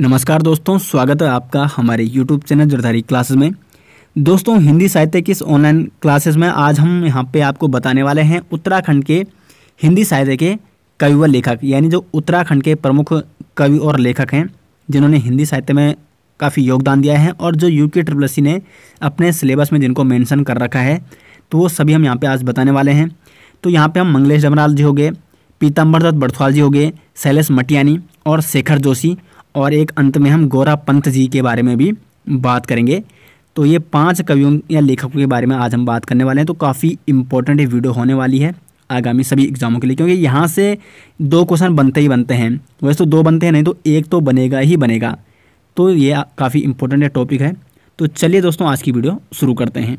नमस्कार दोस्तों स्वागत है आपका हमारे YouTube चैनल जरदारी क्लासेस में दोस्तों हिंदी साहित्य की इस ऑनलाइन क्लासेस में आज हम यहाँ पे आपको बताने वाले हैं उत्तराखंड के हिंदी साहित्य के कवि व लेखक यानी जो उत्तराखंड के प्रमुख कवि और लेखक हैं जिन्होंने हिंदी साहित्य में काफ़ी योगदान दिया है और जो यू के ट्रिपल सी ने अपने सिलेबस में जिनको मैंसन कर रखा है तो वो सभी हम यहाँ पर आज बताने वाले हैं तो यहाँ पर हम मंगलेश डमराल जी हो गए पीताम्बर दत्त बर्थवाल जी हो गए शैलेश मटियानी और शेखर जोशी और एक अंत में हम गोरा पंत जी के बारे में भी बात करेंगे तो ये पांच कवियों या लेखकों के बारे में आज हम बात करने वाले हैं तो काफ़ी इंपॉर्टेंट वीडियो होने वाली है आगामी सभी एग्ज़ामों के लिए क्योंकि यहाँ से दो क्वेश्चन बनते ही बनते हैं वैसे तो दो बनते हैं नहीं तो एक तो बनेगा ही बनेगा तो ये काफ़ी इंपॉर्टेंट टॉपिक है तो चलिए दोस्तों आज की वीडियो शुरू करते हैं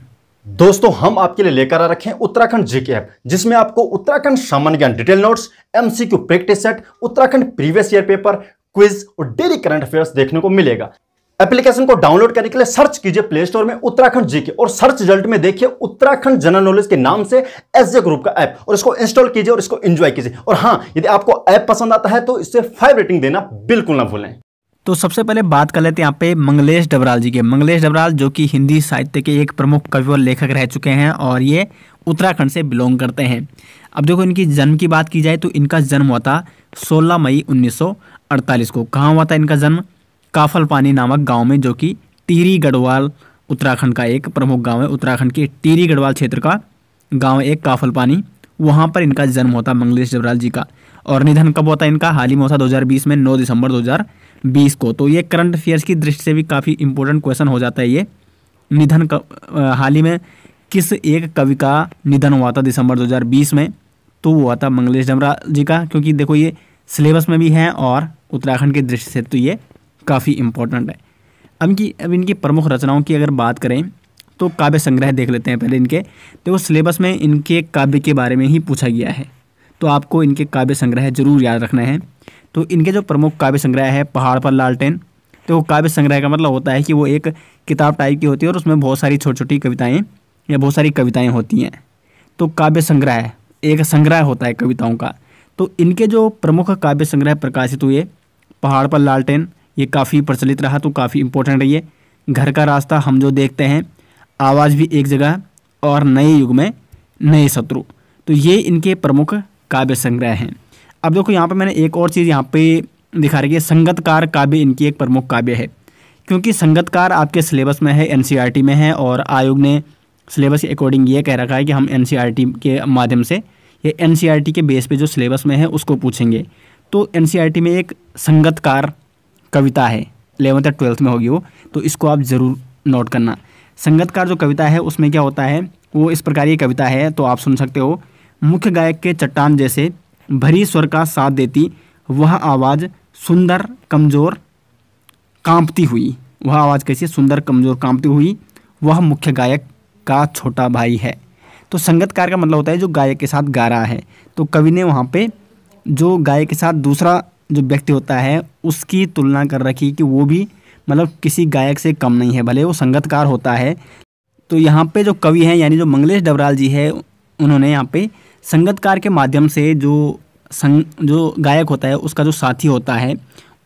दोस्तों हम आपके लिए लेकर आ रखे हैं उत्तराखंड जीके ऐप जिसमें आपको उत्तराखंड सामान्य ज्ञान detail notes MCQ practice set Uttarakhand previous year paper quiz और डेली करंट अफेयर्स देखने को मिलेगा एप्लीकेशन को डाउनलोड करने के लिए सर्च कीजिए प्ले स्टोर में उत्तराखंड जीके और सर्च रिजल्ट में देखिए उत्तराखंड जनरल नॉलेज के नाम से एस जे ग्रुप का ऐप और इसको इंस्टॉल कीजिए और इसको एंजॉय कीजिए और हाँ यदि आपको ऐप पसंद आता है तो इससे फाइव रेटिंग देना बिल्कुल ना भूलें तो सबसे पहले बात कर लेते हैं यहाँ पे मंगलेश डबराल जी के मंगलेश डबराल जो कि हिंदी साहित्य के एक प्रमुख कवि और लेखक रह चुके हैं और ये उत्तराखंड से बिलोंग करते हैं अब देखो इनकी जन्म की बात की जाए तो इनका जन्म हुआ था 16 मई 1948 को कहाँ हुआ था इनका जन्म काफल नामक गांव में जो कि टीरी गढ़वाल उत्तराखंड का एक प्रमुख गांव है उत्तराखंड के टीरी गढ़वाल क्षेत्र का गांव एक काफल पानी वहाँ पर इनका जन्म होता मंगलेश जबराल जी का और निधन कब होता इनका हाल ही में होता 2020 में 9 दिसंबर 2020 को तो ये करंट अफेयर्स की दृष्टि से भी काफ़ी इंपॉर्टेंट क्वेश्चन हो जाता है ये निधन हाल ही में किस एक कवि का निधन हुआ था दिसंबर 2020 में तो वो आता मंगलेश डमरा जी का क्योंकि देखो ये सिलेबस में भी हैं और उत्तराखंड के दृष्टि से तो ये काफ़ी इम्पोर्टेंट है अब इनकी अब इनकी प्रमुख रचनाओं की अगर बात करें तो काव्य संग्रह देख लेते हैं पहले इनके देखो सिलेबस में इनके काव्य के बारे में ही पूछा गया है तो आपको इनके काव्य संग्रह जरूर याद रखना है तो इनके जो प्रमुख काव्य संग्रह है पहाड़ पर लालटेन तो काव्य संग्रह का मतलब होता है कि वो एक किताब टाइप की होती है और उसमें बहुत सारी छोटी छोटी कविताएँ या बहुत सारी कविताएँ होती हैं तो काव्य संग्रह एक संग्रह होता है कविताओं का तो इनके जो प्रमुख काव्य संग्रह प्रकाशित हुए पहाड़ पर लालटेन ये काफ़ी प्रचलित रहा तो काफ़ी इम्पोर्टेंट रही है घर का रास्ता हम जो देखते हैं आवाज़ भी एक जगह और नए युग में नए शत्रु तो ये इनके प्रमुख काव्य संग्रह हैं अब देखो यहाँ पर मैंने एक और चीज़ यहाँ पे दिखा रही है संगतकार काव्य इनकी एक प्रमुख काव्य है क्योंकि संगतकार आपके सिलेबस में है एन e में है और आयोग ने सिलेबस के अकॉर्डिंग ये कह रखा है कि हम एन e के माध्यम से ये एन e के बेस पे जो सिलेबस में है उसको पूछेंगे तो एन e में एक संगतकार कविता है एलेवंथ या ट्वेल्थ में होगी वो तो इसको आप ज़रूर नोट करना संगतकार जो कविता है उसमें क्या होता है वो इस प्रकार की कविता है तो आप सुन सकते हो मुख्य गायक के चट्टान जैसे भरी स्वर का साथ देती वह आवाज़ सुंदर कमज़ोर कांपती हुई वह आवाज़ कैसी सुंदर कमज़ोर कांपती हुई वह मुख्य गायक का छोटा भाई है तो संगतकार का मतलब होता है जो गायक के साथ गा रहा है तो कवि ने वहाँ पे जो गायक के साथ दूसरा जो व्यक्ति होता है उसकी तुलना कर रखी कि वो भी मतलब किसी गायक से कम नहीं है भले वो संगतकार होता है तो यहाँ पे जो कवि हैं यानी जो मंगलेश डबराल जी है उन्होंने यहाँ पे संगतकार के माध्यम से जो संग जो गायक होता है उसका जो साथी होता है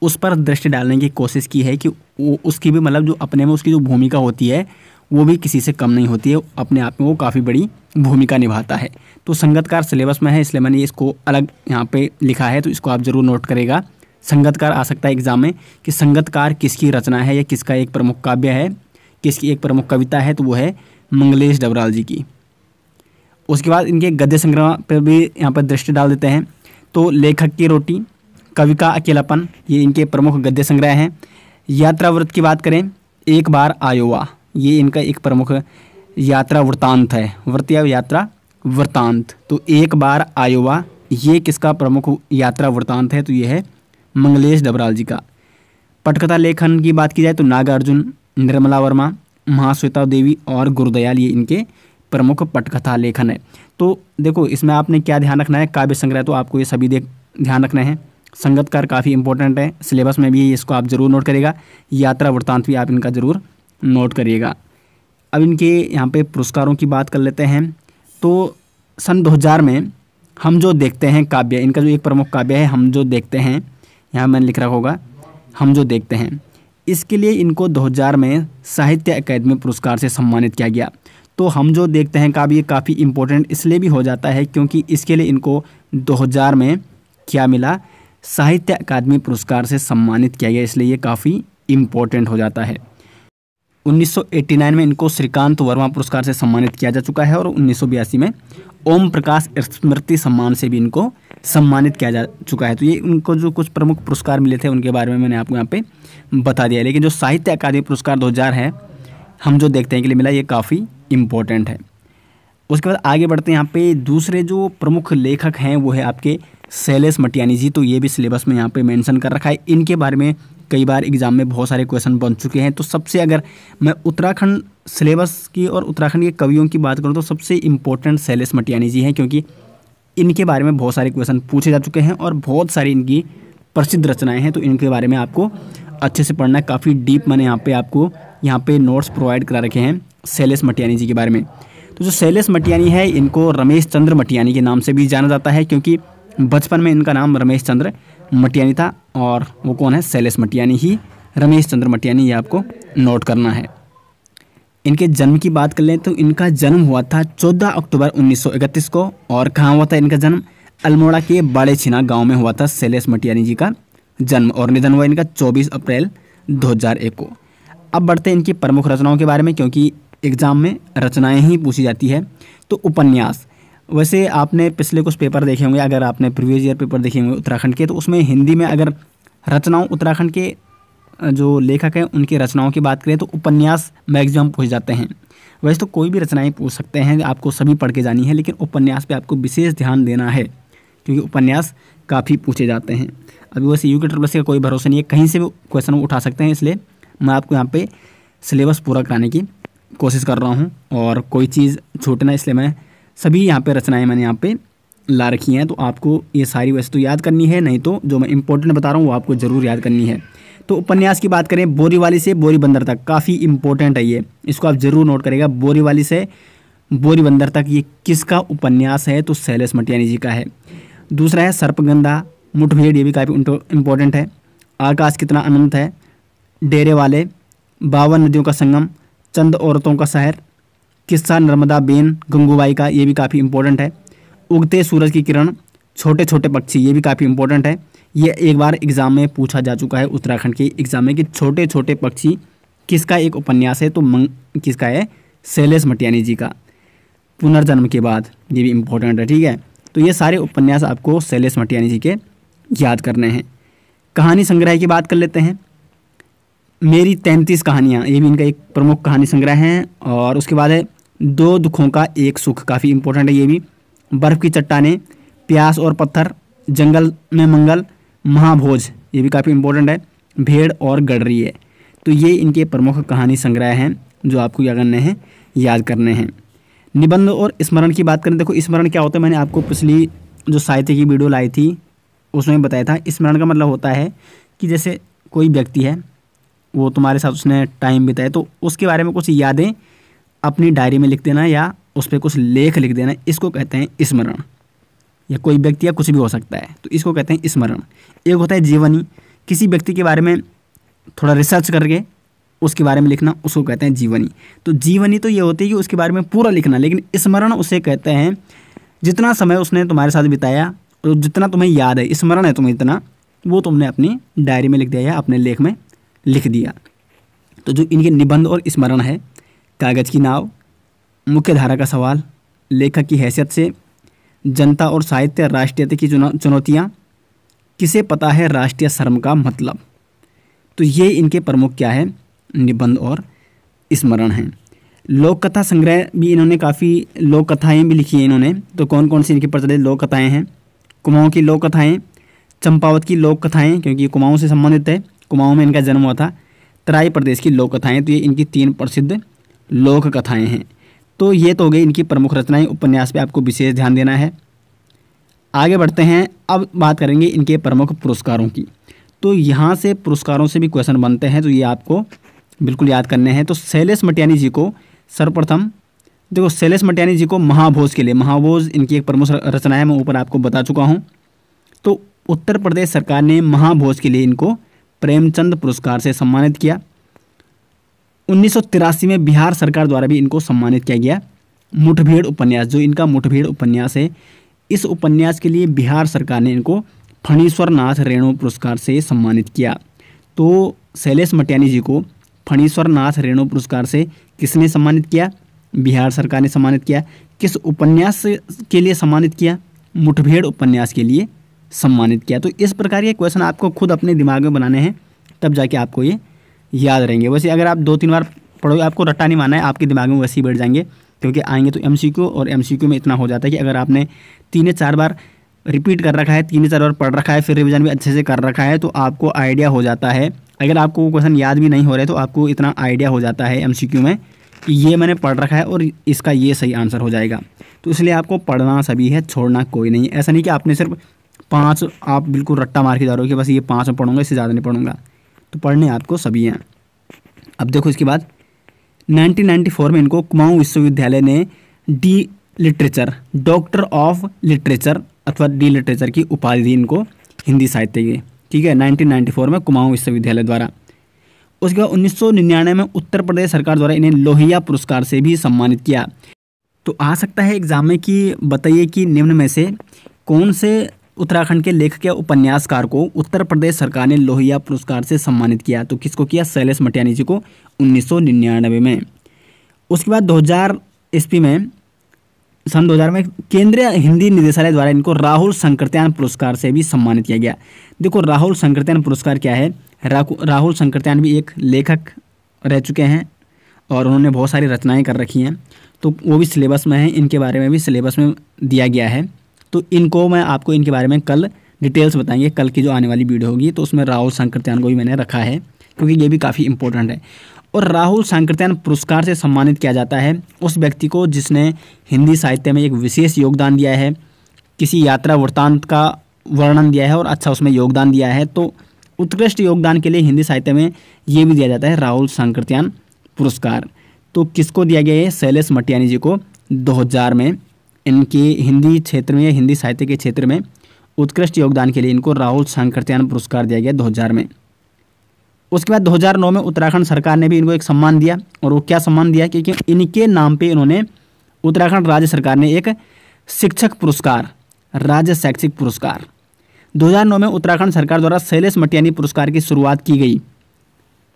उस पर दृष्टि डालने की कोशिश की है कि वो उसकी भी मतलब जो अपने में उसकी जो भूमिका होती है वो भी किसी से कम नहीं होती है अपने आप में वो काफ़ी बड़ी भूमिका निभाता है तो संगतकार सिलेबस में है इसलिए मैंने इसको अलग यहाँ पे लिखा है तो इसको आप ज़रूर नोट करेगा संगतकार आ सकता है एग्जाम में कि संगतकार किसकी रचना है या किसका एक प्रमुख काव्य है किसकी एक प्रमुख कविता है तो वो है मंगलेश डबराल जी की उसके बाद इनके गद्य संग्रह पर भी यहाँ पर दृष्टि डाल देते हैं तो लेखक की रोटी कवि का अकेलापन ये इनके प्रमुख गद्य संग्रह हैं यात्रा व्रत की बात करें एक बार आयोवा ये इनका एक प्रमुख यात्रा वृतांत है वृत्त यात्रा वृतांत तो एक बार आयोवा ये किसका प्रमुख यात्रा वृतांत है तो ये है मंगलेश डबराल जी का पटकथा लेखन की बात की जाए तो नागार्जुन निर्मला वर्मा महाश्वेता देवी और गुरुदयाल ये इनके प्रमुख पटकथा लेखन है तो देखो इसमें आपने क्या ध्यान रखना है काव्य संग्रह तो आपको ये सभी देख ध्यान रखना है संगतकार काफ़ी इंपॉर्टेंट है सिलेबस में भी इसको आप ज़रूर नोट करेगा यात्रा वृत्तांत भी आप इनका ज़रूर नोट करिएगा अब इनके यहाँ पे पुरस्कारों की बात कर लेते हैं तो सन 2000 में हम जो देखते हैं काव्य इनका जो एक प्रमुख काव्य है हम जो देखते हैं यहाँ मैंने लिख रखा होगा हम जो देखते हैं इसके लिए इनको 2000 में साहित्य अकादमी पुरस्कार से सम्मानित किया गया तो हम जो देखते हैं काव्य काफ़ी इम्पोर्टेंट इसलिए भी हो जाता है क्योंकि इसके लिए इनको दो में क्या मिला साहित्य अकादमी पुरस्कार से सम्मानित किया गया इसलिए ये काफ़ी इम्पोर्टेंट हो जाता है 1989 में इनको श्रीकांत वर्मा पुरस्कार से सम्मानित किया जा चुका है और उन्नीस में ओम प्रकाश स्मृति सम्मान से भी इनको सम्मानित किया जा चुका है तो ये उनको जो कुछ प्रमुख पुरस्कार मिले थे उनके बारे में मैंने आपको यहाँ पे बता दिया लेकिन जो साहित्य अकादमी पुरस्कार 2000 है हम जो देखते हैं के लिए मिला ये काफ़ी इम्पोर्टेंट है उसके बाद आगे बढ़ते हैं यहाँ पे दूसरे जो प्रमुख लेखक हैं वो है आपके शैलेश मटियानी जी तो ये भी सिलेबस में यहाँ पे मेंशन कर रखा है इनके बारे में कई बार एग्ज़ाम में बहुत सारे क्वेश्चन बन चुके हैं तो सबसे अगर मैं उत्तराखंड सिलेबस की और उत्तराखंड के कवियों की बात करूँ तो सबसे इम्पोर्टेंट शैलेश मटियानी जी हैं क्योंकि इनके बारे में बहुत सारे क्वेश्चन पूछे जा चुके हैं और बहुत सारी इनकी प्रसिद्ध रचनाएं हैं तो इनके बारे में आपको अच्छे से पढ़ना है काफ़ी डीप मैंने यहाँ पे आपको यहाँ पे नोट्स प्रोवाइड करा रखे हैं शैलेश मटियानी जी के बारे में तो जो शैलेश मटियानी है इनको रमेश चंद्र मटियानी के नाम से भी जाना जाता है क्योंकि बचपन में इनका नाम रमेश चंद्र मटियानी था और वो कौन है शैलेश मटियानी ही रमेश चंद्र मटियानी ये आपको नोट करना है इनके जन्म की बात कर लें तो इनका जन्म हुआ था 14 अक्टूबर 1931 को और कहाँ हुआ था इनका जन्म अल्मोड़ा के बाड़े छिना गाँव में हुआ था शैलेश मटियानी जी का जन्म और निधन हुआ इनका 24 अप्रैल 2001 को अब बढ़ते हैं इनकी प्रमुख रचनाओं के बारे में क्योंकि एग्ज़ाम में रचनाएं ही पूछी जाती है तो उपन्यास वैसे आपने पिछले कुछ पेपर देखे होंगे अगर आपने प्रीवियस ईयर पेपर देखे होंगे उत्तराखंड के तो उसमें हिंदी में अगर रचनाओं उत्तराखंड के जो लेखक हैं उनकी रचनाओं की बात करें तो उपन्यास मैक्सिमम पूछ जाते हैं वैसे तो कोई भी रचनाएं पूछ सकते हैं आपको सभी पढ़ के जानी है लेकिन उपन्यास पे आपको विशेष ध्यान देना है क्योंकि उपन्यास काफ़ी पूछे जाते हैं अभी वैसे यू के ट्रिपल का कोई भरोसा नहीं है कहीं से भी क्वेश्चन उठा सकते हैं इसलिए मैं आपको यहाँ पे सिलेबस पूरा कराने की कोशिश कर रहा हूँ और कोई चीज़ छूटना इसलिए मैं सभी यहाँ पे रचनाएं मैंने यहाँ पे ला रखी हैं तो आपको ये सारी वैसे तो याद करनी है नहीं तो जो मैं इंपॉर्टेंट बता रहा हूँ वो आपको ज़रूर याद करनी है तो उपन्यास की बात करें बोरीवाली से बोरी बंदर तक काफ़ी इंपॉर्टेंट है ये इसको आप ज़रूर नोट करेगा बोरीवाली से बोरी बंदर तक ये किसका उपन्यास है तो सैलस मटियानी जी का है दूसरा है सर्पगंधा मुठभेड़ ये भी काफ़ी इंपॉर्टेंट है आकाश कितना अनंत है डेरे वाले बावन नदियों का संगम चंद औरतों का शहर किस्सा नर्मदा बेन गंगूबाई का ये भी काफ़ी इंपॉर्टेंट है उगते सूरज की किरण छोटे छोटे पक्षी ये भी काफ़ी इंपॉर्टेंट है ये एक बार एग्ज़ाम में पूछा जा चुका है उत्तराखंड के एग्ज़ाम में कि छोटे छोटे पक्षी किसका एक उपन्यास है तो मंग किसका है शैलेश मटियानी जी का पुनर्जन्म के बाद ये भी इम्पोर्टेंट है ठीक है तो ये सारे उपन्यास आपको शैलेश मटियानी जी के याद करने हैं कहानी संग्रह की बात कर लेते हैं मेरी तैंतीस कहानियाँ ये भी इनका एक प्रमुख कहानी संग्रह है और उसके बाद है दो दुखों का एक सुख काफ़ी इंपॉर्टेंट है ये भी बर्फ़ की चट्टाने प्यास और पत्थर जंगल में मंगल महाभोज ये भी काफ़ी इंपॉर्टेंट है भेड़ और गडरी है तो ये इनके प्रमुख कहानी संग्रह हैं जो आपको क्या करने हैं याद करने हैं निबंध और स्मरण की बात करें देखो स्मरण क्या होता है मैंने आपको पिछली जो साहित्य की वीडियो लाई थी उसमें बताया था स्मरण का मतलब होता है कि जैसे कोई व्यक्ति है वो तुम्हारे साथ उसने टाइम बिताया तो उसके बारे में कुछ यादें अपनी डायरी में लिख देना या उस पर कुछ लेख लिख देना इसको कहते हैं स्मरण या कोई व्यक्ति या कुछ भी हो सकता है तो इसको कहते हैं स्मरण एक होता है जीवनी किसी व्यक्ति के बारे में थोड़ा रिसर्च करके उसके बारे में लिखना उसको कहते हैं जीवनी तो जीवनी तो ये होती है कि उसके बारे में पूरा लिखना लेकिन स्मरण उसे कहते हैं जितना समय उसने तुम्हारे साथ बिताया और जितना तुम्हें याद है स्मरण है तुम्हें इतना वो तुमने अपनी डायरी में लिख दिया या अपने लेख में लिख दिया तो जो इनके निबंध और स्मरण है कागज़ की नाव मुख्य धारा का सवाल लेखक की हैसियत से जनता और साहित्य राष्ट्रीयता की चुनौतियाँ किसे पता है राष्ट्रीय शर्म का मतलब तो ये इनके प्रमुख क्या है निबंध और स्मरण हैं लोक कथा संग्रह भी इन्होंने काफ़ी लोक कथाएं भी लिखी हैं इन्होंने तो कौन कौन सी इनकी प्रचलित लोक कथाएँ हैं कुमाऊँ की लोक कथाएँ चंपावत की लोक कथाएं क्योंकि कुमाऊँ से संबंधित है कुमाऊँ में इनका जन्म हुआ था तराई प्रदेश की लोक कथाएँ तो ये इनकी तीन प्रसिद्ध लोक कथाएँ हैं तो ये तो हो गई इनकी प्रमुख रचनाएं उपन्यास पे आपको विशेष ध्यान देना है आगे बढ़ते हैं अब बात करेंगे इनके प्रमुख पुरस्कारों की तो यहाँ से पुरस्कारों से भी क्वेश्चन बनते हैं तो ये आपको बिल्कुल याद करने हैं तो शैलेश मटियानी जी को सर्वप्रथम देखो शैलेश मटियानी जी को महाभोज के लिए महाभोज इनकी एक प्रमुख रचना है मैं ऊपर आपको बता चुका हूँ तो उत्तर प्रदेश सरकार ने महाभोज के लिए इनको प्रेमचंद पुरस्कार से सम्मानित किया उन्नीस में बिहार सरकार द्वारा भी इनको सम्मानित किया गया मुठभेड़ उपन्यास जो इनका मुठभेड़ उपन्यास है इस उपन्यास के लिए बिहार सरकार ने इनको फणीश्वर नाथ रेणु पुरस्कार से सम्मानित किया तो शैलेश मटियानी जी को फणीश्वर नाथ रेणु पुरस्कार से किसने सम्मानित किया बिहार सरकार ने सम्मानित किया किस उपन्यास के लिए सम्मानित किया मुठभेड़ उपन्यास के लिए सम्मानित किया तो इस प्रकार के क्वेश्चन आपको खुद अपने दिमाग में बनाने हैं तब जाके आपको ये याद रहेंगे वैसे अगर आप दो तीन बार पढ़ोगे आपको रट्टा नहीं माना है आपके दिमाग में वैसे ही बैठ जाएंगे क्योंकि आएंगे तो एम और एम में इतना हो जाता है कि अगर आपने तीन या चार बार रिपीट कर रखा है तीन या चार बार पढ़ रखा है फिर रिविज़न भी अच्छे से कर रखा है तो आपको आइडिया हो जाता है अगर आपको वो क्वेश्चन याद भी नहीं हो रहे तो आपको इतना आइडिया हो जाता है एम में कि ये मैंने पढ़ रखा है और इसका ये सही आंसर हो जाएगा तो इसलिए आपको पढ़ना सभी है छोड़ना कोई नहीं ऐसा नहीं कि आपने सिर्फ पाँच आप बिल्कुल रट्टा मार के जा रहे हो कि बस ये पाँच में पढ़ूंगा इससे ज़्यादा नहीं पढ़ूंगा तो पढ़ने आपको सभी हैं अब देखो इसके बाद 1994 में इनको कुमाऊं विश्वविद्यालय ने D literature doctor of literature अथवा डी लिटरेचर की उपाधि दी इनको हिंदी साहित्य की ठीक है 1994 में कुमाऊं विश्वविद्यालय द्वारा उसके बाद उन्नीस में उत्तर प्रदेश सरकार द्वारा इन्हें लोहिया पुरस्कार से भी सम्मानित किया तो आ सकता है एग्ज़ाम में कि बताइए कि निम्न में से कौन से उत्तराखंड के लेखक या उपन्यासकार को उत्तर प्रदेश सरकार ने लोहिया पुरस्कार से सम्मानित किया तो किसको किया शैलेश मटियानी जी को उन्नीस में उसके बाद 2000 ईस्वी में सन 2000 में केंद्रीय हिंदी निदेशालय द्वारा इनको राहुल संकृत्यान पुरस्कार से भी सम्मानित किया गया देखो राहुल संकृत्यान पुरस्कार क्या है राहुल संकृत्यान भी एक लेखक रह चुके हैं और उन्होंने बहुत सारी रचनाएं कर रखी हैं तो वो भी सिलेबस में है इनके बारे में भी सिलेबस में दिया गया है तो इनको मैं आपको इनके बारे में कल डिटेल्स बताएंगे कल की जो आने वाली वीडियो होगी तो उसमें राहुल सांकृत्यान को भी मैंने रखा है क्योंकि ये भी काफ़ी इंपॉर्टेंट है और राहुल सांकृत्यान पुरस्कार से सम्मानित किया जाता है उस व्यक्ति को जिसने हिंदी साहित्य में एक विशेष योगदान दिया है किसी यात्रा वृत्तांत का वर्णन दिया है और अच्छा उसमें योगदान दिया है तो उत्कृष्ट योगदान के लिए हिंदी साहित्य में ये भी दिया जाता है राहुल सांकृत्यान पुरस्कार तो किसको दिया गया है शैलेश मटियानी जी को दो में इनके हिंदी क्षेत्र में या हिंदी साहित्य के क्षेत्र में उत्कृष्ट योगदान के लिए इनको राहुल शंकरत्यान पुरस्कार दिया गया दो में उसके बाद 2009 में उत्तराखंड सरकार ने भी इनको एक सम्मान दिया और वो क्या सम्मान दिया क्योंकि इनके नाम पे इन्होंने उत्तराखंड राज्य सरकार ने एक शिक्षक पुरस्कार राज्य शैक्षिक पुरस्कार 2009 में उत्तराखंड सरकार द्वारा शैलेश मटियानी पुरस्कार की शुरुआत की गई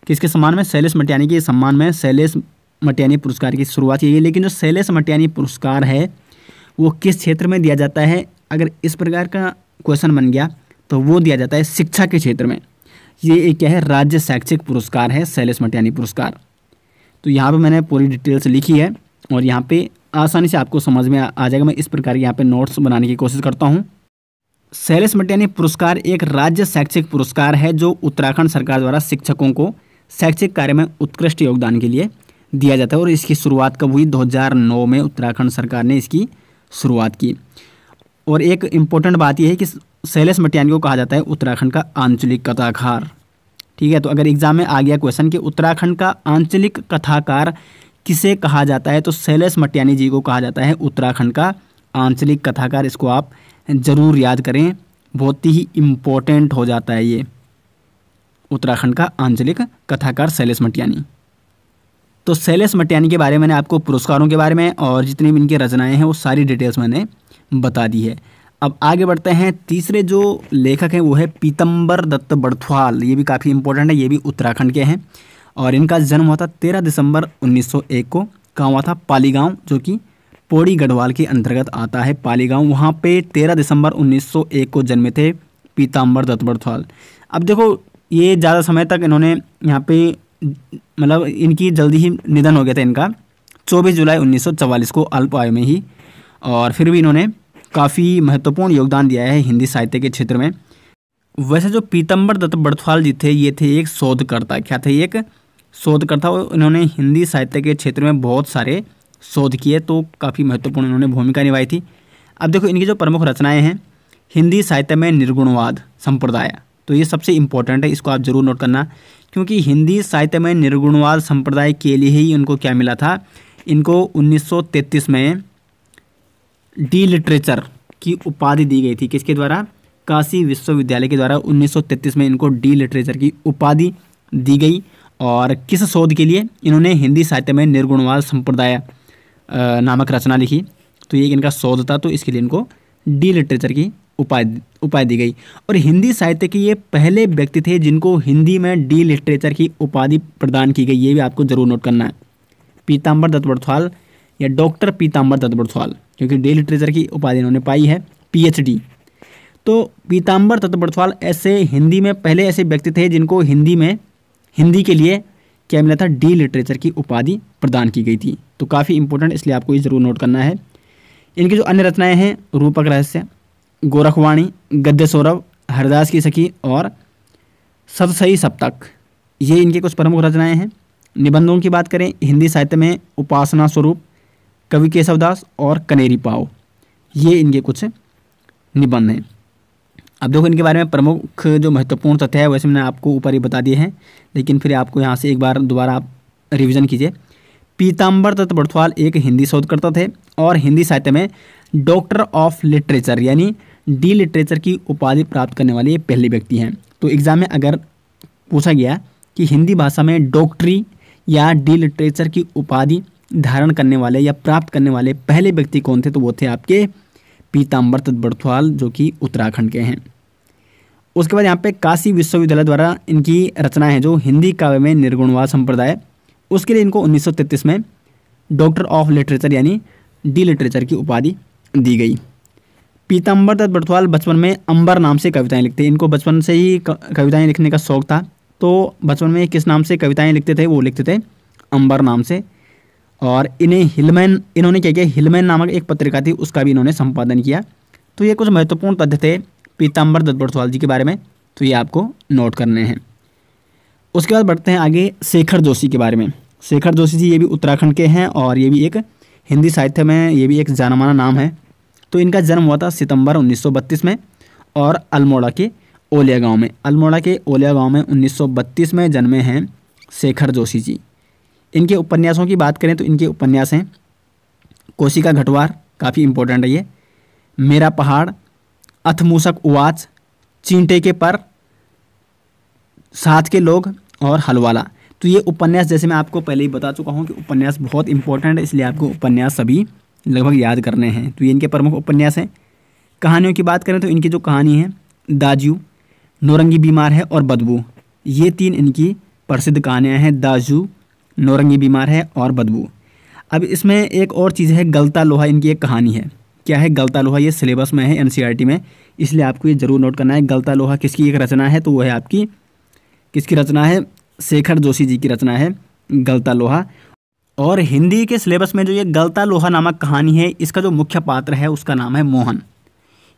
किसके सम्मान में शैलेश मटियानी के सम्मान में शैलेश मटियानी पुरस्कार की शुरुआत की गई लेकिन जो शैलेश मटियानी पुरस्कार है वो किस क्षेत्र में दिया जाता है अगर इस प्रकार का क्वेश्चन बन गया तो वो दिया जाता है शिक्षा के क्षेत्र में ये एक क्या है राज्य शैक्षिक पुरस्कार है शैलेश मटियानी पुरस्कार तो यहाँ पे मैंने पूरी डिटेल्स लिखी है और यहाँ पे आसानी से आपको समझ में आ जाएगा मैं इस प्रकार के यहाँ पे नोट्स बनाने की कोशिश करता हूँ शैलेश मटियानी पुरस्कार एक राज्य शैक्षिक पुरस्कार है जो उत्तराखंड सरकार द्वारा शिक्षकों को शैक्षिक कार्य में उत्कृष्ट योगदान के लिए दिया जाता है और इसकी शुरुआत कब हुई 2009 में उत्तराखंड सरकार ने इसकी शुरुआत की और एक इम्पोर्टेंट बात यह है कि शैलेश मटियान को कहा जाता है उत्तराखंड का आंचलिक कथाकार ठीक है तो अगर एग्जाम में आ गया क्वेश्चन कि उत्तराखंड का आंचलिक कथाकार किसे कहा जाता है तो शैलेश मटियानी जी को कहा जाता है उत्तराखंड का आंचलिक कथाकार इसको आप ज़रूर याद करें बहुत ही इम्पोर्टेंट हो जाता है ये उत्तराखंड का आंचलिक कथाकार शैलेश मटियानी तो सैलेस मटियानी के बारे में मैंने आपको पुरस्कारों के बारे में और जितनी भी इनकी रचनाएँ हैं वो सारी डिटेल्स मैंने बता दी है अब आगे बढ़ते हैं तीसरे जो लेखक हैं वो है पीतम्बर दत्त बड़थवाल ये भी काफ़ी इंपॉर्टेंट है ये भी उत्तराखंड के हैं और इनका जन्म हुआ था तेरह दिसंबर 1901 को कहाँ हुआ था पालीगाँव जो कि पौड़ी गढ़वाल के अंतर्गत आता है पालीगाँव वहाँ पे तेरह दिसंबर 1901 को जन्मे थे पीताम्बर दत्त बड़थवाल अब देखो ये ज़्यादा समय तक इन्होंने यहाँ पे मतलब इनकी जल्दी ही निधन हो गया था इनका 24 जुलाई 1944 को अल्प आयु में ही और फिर भी इन्होंने काफ़ी महत्वपूर्ण योगदान दिया है हिंदी साहित्य के क्षेत्र में वैसे जो पीतम्बर दत्त बड़थवाल जी थे ये थे एक शोधकर्ता क्या थे एक शोधकर्ता इन्होंने हिंदी साहित्य के क्षेत्र में बहुत सारे शोध किए तो काफ़ी महत्वपूर्ण इन्होंने भूमिका निभाई थी अब देखो इनकी जो प्रमुख रचनाएं हैं हिंदी साहित्य में निर्गुणवाद संप्रदाय तो ये सबसे इम्पोर्टेंट है इसको आप ज़रूर नोट करना क्योंकि हिंदी साहित्य में निर्गुणवाद संप्रदाय के लिए ही इनको क्या मिला था इनको 1933 में डी लिटरेचर की उपाधि दी गई थी किसके द्वारा काशी विश्वविद्यालय के द्वारा 1933 में इनको डी लिटरेचर की उपाधि दी गई और किस शोध के लिए इन्होंने हिंदी साहित्य में निर्गुणवाद संप्रदाय नामक रचना लिखी तो ये इनका शोध था तो इसके लिए इनको डी लिटरेचर की उपाय उपाय दी गई और हिंदी साहित्य के ये पहले व्यक्ति थे जिनको हिंदी में डी लिटरेचर की उपाधि प्रदान की गई ये भी आपको जरूर नोट करना है पीताम्बर दत्तबड़थवाल या डॉक्टर पीताम्बर दत्तबड़थवाल क्योंकि डी लिटरेचर की उपाधि इन्होंने पाई है पी तो पीताम्बर दत्तबड़थवाल ऐसे हिंदी में पहले ऐसे व्यक्ति थे जिनको हिंदी में हिंदी के लिए क्या मिला था डी लिटरेचर की उपाधि प्रदान की गई थी तो काफ़ी इंपॉर्टेंट इसलिए आपको ये ज़रूर नोट करना है इनकी जो अन्य रचनाएं हैं रूपक रहस्य गोरखवाणी गद्य सौरभ हरदास की सखी और सतसई सप्तक ये इनके कुछ प्रमुख रचनाएं हैं निबंधों की बात करें हिंदी साहित्य में उपासना स्वरूप कवि केशवदास और कनेरी पाओ ये इनके कुछ निबंध हैं अब देखो इनके बारे में प्रमुख जो महत्वपूर्ण तथ्य है वैसे मैंने आपको ऊपर ही बता दिए हैं लेकिन फिर आपको यहाँ से एक बार दोबारा आप रिविज़न कीजिए पीताम्बर दत्त बर्थवाल एक हिंदी शोधकर्ता थे और हिंदी साहित्य में डॉक्टर ऑफ लिटरेचर यानी डी लिटरेचर की उपाधि प्राप्त करने वाले ये पहले व्यक्ति हैं तो एग्ज़ाम में अगर पूछा गया कि हिंदी भाषा में डॉक्टरी या डी लिटरेचर की उपाधि धारण करने वाले या प्राप्त करने वाले पहले व्यक्ति कौन थे तो वो थे आपके पीताम्बर तत्बरथवाल जो कि उत्तराखंड के हैं उसके बाद यहाँ पे काशी विश्वविद्यालय द्वारा इनकी रचना है जो हिंदी काव्य में निर्गुणवाद संप्रदाय उसके लिए इनको 1933 में डॉक्टर ऑफ लिटरेचर यानी डी लिटरेचर की उपाधि दी गई पीताम्बर दत्त बर्थवाल बचपन में अंबर नाम से कविताएं लिखते इनको बचपन से ही कविताएं लिखने का शौक था तो बचपन में किस नाम से कविताएं लिखते थे वो लिखते थे अंबर नाम से और इन्हें हिलमैन इन्होंने क्या किया हिलमैन नामक एक पत्रिका थी उसका भी इन्होंने संपादन किया तो ये कुछ महत्वपूर्ण तथ्य थे पीताम्बर दत्त बर्थवाल जी के बारे में तो ये आपको नोट करने हैं उसके बाद बढ़ते हैं आगे शेखर जोशी के बारे में शेखर जोशी जी ये भी उत्तराखंड के हैं और ये भी एक हिंदी साहित्य में ये भी एक जाना माना नाम है तो इनका जन्म हुआ था सितंबर 1932 में और अल्मोड़ा के ओलिया गांव में अल्मोड़ा के ओलिया गांव में 1932 में जन्मे हैं शेखर जोशी जी इनके उपन्यासों की बात करें तो इनके उपन्यास हैं कोसी का घटवार काफ़ी इंपॉर्टेंट है ये मेरा पहाड़ अथमूसक उवाच चींटे के पर साथ के लोग और हलवाला तो ये उपन्यास जैसे मैं आपको पहले ही बता चुका हूँ कि उपन्यास बहुत इंपॉर्टेंट है इसलिए आपको उपन्यास सभी लगभग याद करने हैं तो ये इनके प्रमुख उपन्यास हैं कहानियों की बात करें तो इनकी जो कहानी है दाजू नौरंगी बीमार है और बदबू ये तीन इनकी प्रसिद्ध कहानियाँ हैं दाजू नौरंगी बीमार है और बदबू अब इसमें एक और चीज़ है गलता लोहा इनकी एक कहानी है क्या है गलता लोहा ये सिलेबस में है एन e में इसलिए आपको ये ज़रूर नोट करना है गलता लोहा किसकी एक रचना है तो वो है आपकी किसकी रचना है शेखर जोशी जी की रचना है गलता लोहा और हिंदी के सिलेबस में जो ये गलता लोहा नामक कहानी है इसका जो मुख्य पात्र है उसका नाम है मोहन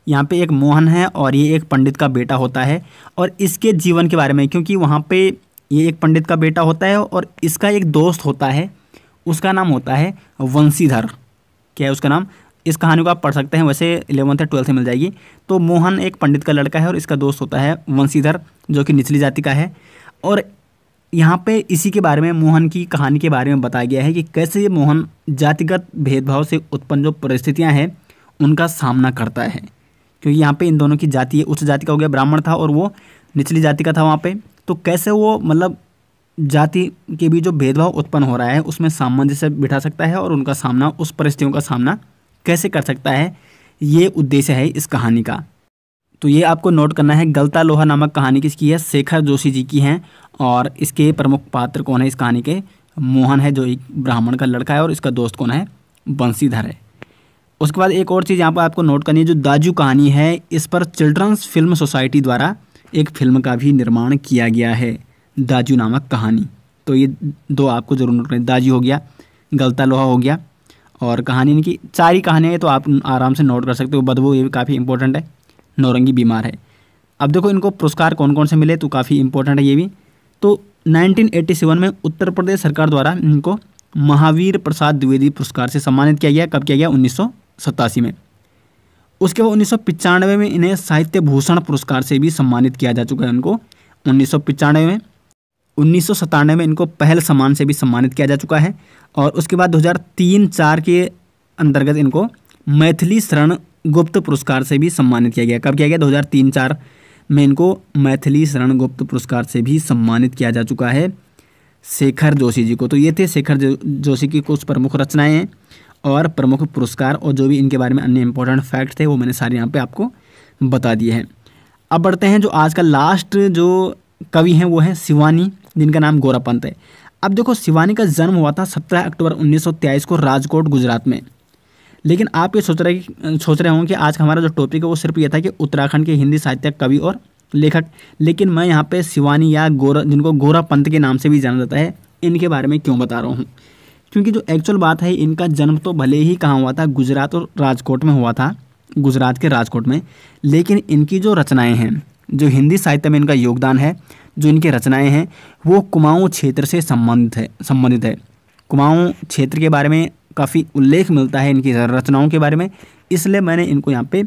यहाँ पे एक मोहन है और ये एक पंडित का बेटा होता है और इसके जीवन के बारे में क्योंकि वहाँ पे ये एक पंडित का बेटा होता है और इसका एक दोस्त होता है उसका नाम होता है वंशीधर क्या है उसका नाम इस कहानी को आप पढ़ सकते हैं वैसे इलेवंथ या ट्वेल्थ में मिल जाएगी तो मोहन एक पंडित का लड़का है और इसका दोस्त होता है वंशीधर जो कि निचली जाति का है और यहाँ पे इसी के बारे में मोहन की कहानी के बारे में बताया गया है कि कैसे मोहन जातिगत भेदभाव से उत्पन्न जो परिस्थितियाँ हैं उनका सामना करता है क्योंकि यहाँ पे इन दोनों की जाति उच्च जाति का हो गया ब्राह्मण था और वो निचली जाति का था वहाँ पे तो कैसे वो मतलब जाति के भी जो भेदभाव उत्पन्न हो रहा है उसमें सामंजस्य बिठा सकता है और उनका सामना उस परिस्थितियों का सामना कैसे कर सकता है ये उद्देश्य है इस कहानी का तो ये आपको नोट करना है गलता लोहा नामक कहानी किसकी है शेखर जोशी जी की है और इसके प्रमुख पात्र कौन है इस कहानी के मोहन है जो एक ब्राह्मण का लड़का है और इसका दोस्त कौन है बंसीधर है उसके बाद एक और चीज़ यहाँ पर आपको नोट करनी है जो दाजू कहानी है इस पर चिल्ड्रंस फिल्म सोसाइटी द्वारा एक फिल्म का भी निर्माण किया गया है दाजू नामक कहानी तो ये दो आपको जरूर नोट करनी दाजू हो गया गलता लोहा हो गया और कहानी इनकी चार ही कहानियाँ तो आप आराम से नोट कर सकते हो बदबू ये भी काफ़ी इंपॉर्टेंट है नौरंगी बीमार है अब देखो इनको पुरस्कार कौन कौन से मिले तो काफ़ी इंपॉर्टेंट है ये भी तो 1987 में उत्तर प्रदेश सरकार द्वारा इनको महावीर प्रसाद द्विवेदी पुरस्कार से सम्मानित किया गया कब किया गया उन्नीस में उसके बाद उन्नीस में इन्हें साहित्य भूषण पुरस्कार से भी सम्मानित किया जा चुका है इनको उन्नीस में उन्नीस में इनको पहल सम्मान से भी सम्मानित किया जा चुका है और उसके बाद 2003-4 के अंतर्गत इनको मैथिली शरण गुप्त पुरस्कार से भी सम्मानित किया गया कब किया गया दो चार में इनको मैथिली शरण गुप्त पुरस्कार से भी सम्मानित किया जा चुका है शेखर जोशी जी को तो ये थे शेखर जोशी की कुछ प्रमुख रचनाएं और प्रमुख पुरस्कार और जो भी इनके बारे में अन्य इंपॉर्टेंट फैक्ट थे वो मैंने सारे यहाँ पे आपको बता दिए हैं अब बढ़ते हैं जो आज का लास्ट जो कवि हैं वो हैं शिवानी जिनका नाम गोरापंत है अब देखो शिवानी का जन्म हुआ था सत्रह अक्टूबर उन्नीस को राजकोट गुजरात में लेकिन आप ये सोच रहे सोच रहे होंगे कि आज का हमारा जो टॉपिक है वो सिर्फ ये था कि उत्तराखंड के हिंदी साहित्य कवि और लेखक लेकिन मैं यहाँ पे शिवानी या गोरा जिनको गोरा पंत के नाम से भी जाना जाता है इनके बारे में क्यों बता रहा हूँ क्योंकि जो एक्चुअल बात है इनका जन्म तो भले ही कहाँ हुआ था गुजरात और राजकोट में हुआ था गुजरात के राजकोट में लेकिन इनकी जो रचनाएँ हैं जो हिंदी साहित्य में इनका योगदान है जो इनकी रचनाएँ हैं वो कुमाऊँ क्षेत्र से संबंधित है संबंधित है कुमाऊँ क्षेत्र के बारे में काफ़ी उल्लेख मिलता है इनकी रचनाओं के बारे में इसलिए मैंने इनको यहाँ पे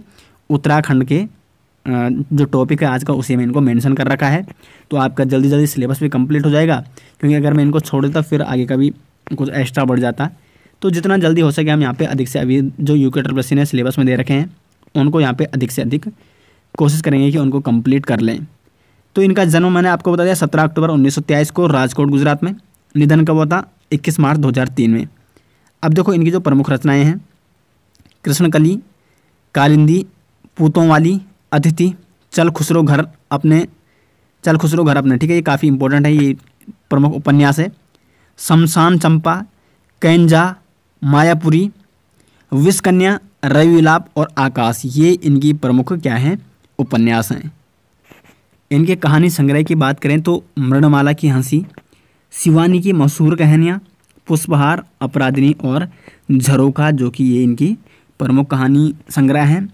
उत्तराखंड के जो टॉपिक है आज का उसी में इनको मेंशन कर रखा है तो आपका जल्दी जल्दी सिलेबस भी कंप्लीट हो जाएगा क्योंकि अगर मैं इनको छोड़ देता फिर आगे का भी कुछ एक्स्ट्रा बढ़ जाता तो जितना जल्दी हो सके हम यहाँ पर अधिक से अभी जो यू के ट्रिपल ने सिलेबस में दे रखे हैं उनको यहाँ पर अधिक से अधिक कोशिश करेंगे कि उनको कम्प्लीट कर लें तो इनका जन्म मैंने आपको बता दिया सत्रह अक्टूबर उन्नीस को राजकोट गुजरात में निधन कब हुआ था इक्कीस मार्च दो में अब देखो इनकी जो प्रमुख रचनाएं हैं कृष्णकली कालिंदी पूतों वाली अतिथि चल खुसरो घर अपने चल खुसरो घर अपने ठीक है ये काफ़ी इंपॉर्टेंट है ये प्रमुख उपन्यास है शमशान चंपा कैंजा मायापुरी विश्वकन्या रविलाप और आकाश ये इनकी प्रमुख क्या हैं उपन्यास हैं इनके कहानी संग्रह की बात करें तो मृणमाला की हंसी शिवानी की मशहूर कहानियाँ पुष्पहार अपराधिनी और झरोखा जो कि ये इनकी प्रमुख कहानी संग्रह है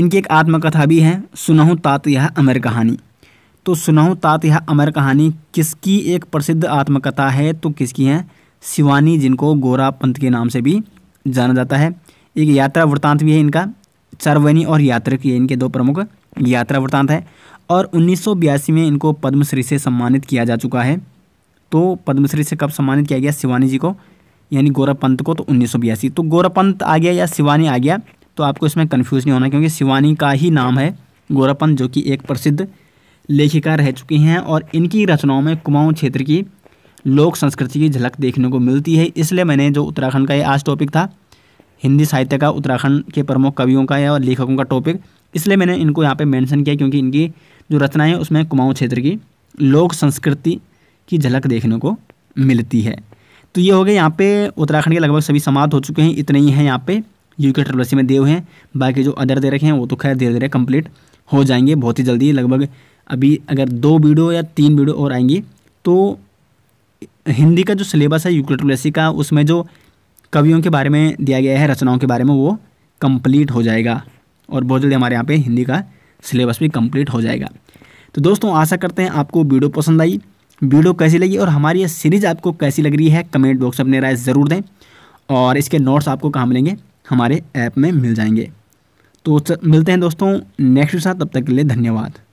इनकी एक आत्मकथा भी है सुनहु तात यह अमर कहानी तो सुनहु तात यह अमर कहानी किसकी एक प्रसिद्ध आत्मकथा है तो किसकी है शिवानी जिनको गोरा पंत के नाम से भी जाना जाता है एक यात्रा वृत्तांत भी है इनका चरवनी और यात्रिक ये इनके दो प्रमुख यात्रा वृत्तांत है और उन्नीस में इनको पद्मश्री से सम्मानित किया जा चुका है तो पद्मश्री से कब सम्मानित किया गया शिवानी जी को यानी गौरव पंत को तो उन्नीस तो गौरव पंत आ गया या शिवानी आ गया तो आपको इसमें कन्फ्यूज़ नहीं होना क्योंकि शिवानी का ही नाम है गौरव पंत जो कि एक प्रसिद्ध लेखिका रह चुकी हैं और इनकी रचनाओं में कुमाऊँ क्षेत्र की लोक संस्कृति की झलक देखने को मिलती है इसलिए मैंने जो उत्तराखंड का ये आज टॉपिक था हिंदी साहित्य का उत्तराखंड के प्रमुख कवियों का या और लेखकों का टॉपिक इसलिए मैंने इनको यहाँ पे मेंशन किया क्योंकि इनकी जो रचनाएं उसमें कुमाऊँ क्षेत्र की लोक संस्कृति की झलक देखने को मिलती है तो ये हो गया यहाँ पे उत्तराखंड के लगभग सभी समाप्त हो चुके हैं इतने ही हैं यहाँ पे यू के ट्रिपल में देव हैं बाकी जो अदर दे रखे हैं वो तो खैर धीरे धीरे कंप्लीट हो जाएंगे बहुत ही जल्दी लगभग अभी अगर दो वीडियो या तीन वीडियो और आएंगी तो हिंदी का जो सिलेबस है यूके के का उसमें जो कवियों के बारे में दिया गया है रचनाओं के बारे में वो कम्प्लीट हो जाएगा और बहुत जल्दी हमारे यहाँ पर हिंदी का सिलेबस भी कम्प्लीट हो जाएगा तो दोस्तों आशा करते हैं आपको वीडियो पसंद आई वीडियो कैसी लगी और हमारी ये सीरीज़ आपको कैसी लग रही है कमेंट बॉक्स में अपने राय ज़रूर दें और इसके नोट्स आपको कहाँ मिलेंगे हमारे ऐप में मिल जाएंगे तो मिलते हैं दोस्तों नेक्स्ट के साथ तब तक के लिए धन्यवाद